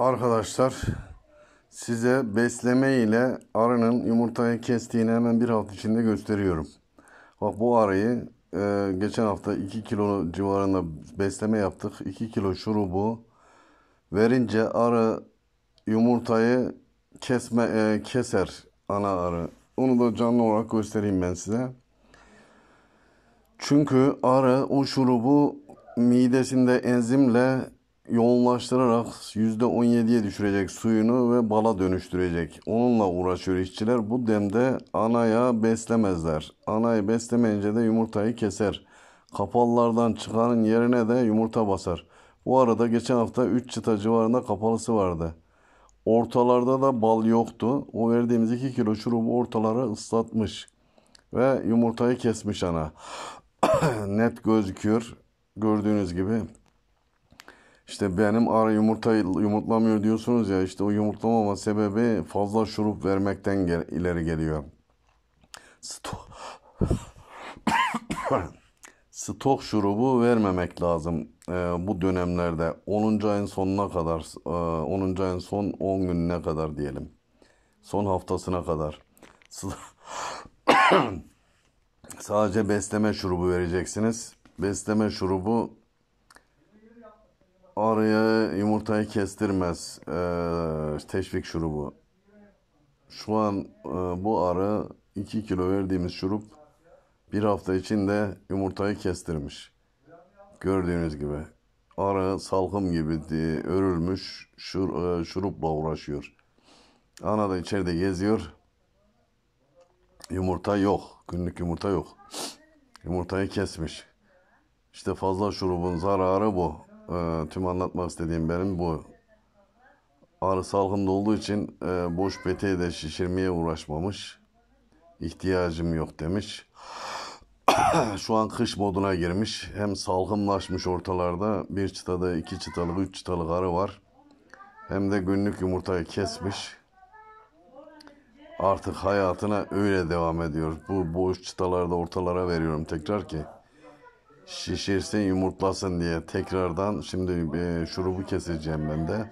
Arkadaşlar size besleme ile arının yumurtayı kestiğini hemen bir hafta içinde gösteriyorum. Bak bu arıyı e, geçen hafta 2 kilo civarında besleme yaptık. 2 kilo şurubu verince arı yumurtayı kesme e, keser ana arı. Onu da canlı olarak göstereyim ben size. Çünkü arı o şurubu midesinde enzimle yoğunlaştırarak %17'ye düşürecek suyunu ve bala dönüştürecek. Onunla uğraşıyor işçiler. Bu demde anaya beslemezler. Anayı beslemeyince de yumurtayı keser. Kapallardan çıkanın yerine de yumurta basar. Bu arada geçen hafta 3 çıta civarında kapalısı vardı. Ortalarda da bal yoktu. O verdiğimiz 2 kilo şurubu ortaları ıslatmış. Ve yumurtayı kesmiş ana. Net gözüküyor. Gördüğünüz gibi işte benim ara yumurta yumurtlamıyor diyorsunuz ya işte o yumurtlamama sebebi fazla şurup vermekten gel ileri geliyor. Stok. Stok şurubu vermemek lazım e, bu dönemlerde 10. ayın sonuna kadar e, 10. ayın son 10 gününe kadar diyelim. Son haftasına kadar. Sadece besleme şurubu vereceksiniz. Besleme şurubu Arıya yumurtayı kestirmez. Ee, teşvik şurubu. Şu an e, bu arı 2 kilo verdiğimiz şurup bir hafta içinde yumurtayı kestirmiş. Gördüğünüz gibi. Arı salkım gibi diye örülmüş şur, e, şurupla uğraşıyor. Ana da içeride geziyor. Yumurta yok. Günlük yumurta yok. Yumurtayı kesmiş. İşte fazla şurubun zararı bu e, tüm anlatmak istediğim benim bu. Ağrı salgında olduğu için e, boş peteği de şişirmeye uğraşmamış. İhtiyacım yok demiş. Şu an kış moduna girmiş. Hem salgımlaşmış ortalarda. Bir çıtada iki çıtalık, üç çıtalık arı var. Hem de günlük yumurtayı kesmiş. Artık hayatına öyle devam ediyor. Bu boş çıtalarda ortalara veriyorum tekrar ki şişirsin yumurtlasın diye tekrardan şimdi e, şurubu keseceğim ben de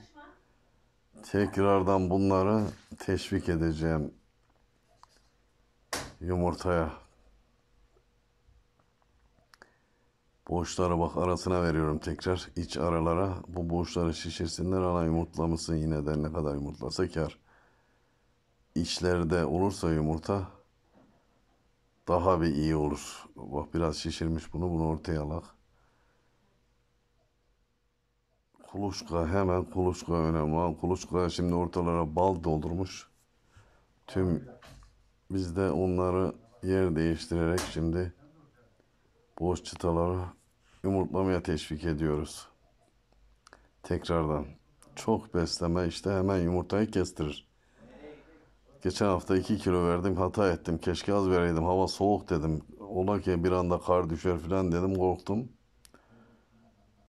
tekrardan bunları teşvik edeceğim yumurtaya boşlara bak arasına veriyorum tekrar iç aralara bu boşları şişirsinler ana yumurtlamışsın yine de ne kadar yumurtlasa kar içlerde olursa yumurta daha bir iyi olur. Bak biraz şişirmiş bunu. Bunu ortaya alak. Kuluçka hemen kuluçka önemli. Kuluçka şimdi ortalara bal doldurmuş. Tüm biz de onları yer değiştirerek şimdi boş çıtaları yumurtlamaya teşvik ediyoruz. Tekrardan çok besleme işte hemen yumurtayı kestirir. Geçen hafta 2 kilo verdim hata ettim. Keşke az vereydim. Hava soğuk dedim. Ola ki bir anda kar düşer falan dedim korktum.